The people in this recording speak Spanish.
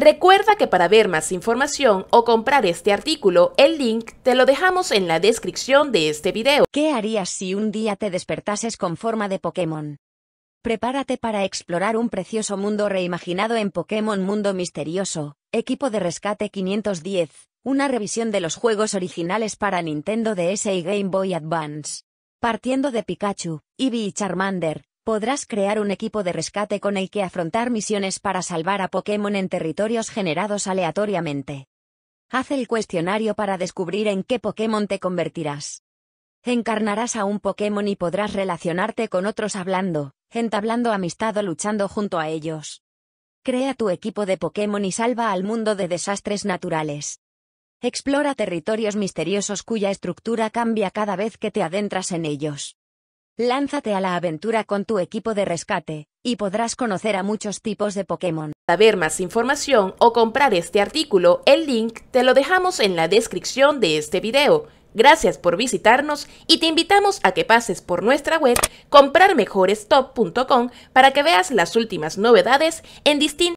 Recuerda que para ver más información o comprar este artículo, el link te lo dejamos en la descripción de este video. ¿Qué harías si un día te despertases con forma de Pokémon? Prepárate para explorar un precioso mundo reimaginado en Pokémon Mundo Misterioso, equipo de rescate 510, una revisión de los juegos originales para Nintendo DS y Game Boy Advance. Partiendo de Pikachu, Eevee y Charmander, podrás crear un equipo de rescate con el que afrontar misiones para salvar a Pokémon en territorios generados aleatoriamente. Haz el cuestionario para descubrir en qué Pokémon te convertirás. Encarnarás a un Pokémon y podrás relacionarte con otros hablando, entablando amistad o luchando junto a ellos. Crea tu equipo de Pokémon y salva al mundo de desastres naturales. Explora territorios misteriosos cuya estructura cambia cada vez que te adentras en ellos. Lánzate a la aventura con tu equipo de rescate, y podrás conocer a muchos tipos de Pokémon. Para ver más información o comprar este artículo, el link te lo dejamos en la descripción de este video. Gracias por visitarnos y te invitamos a que pases por nuestra web comprarmejorestop.com para que veas las últimas novedades en distintos.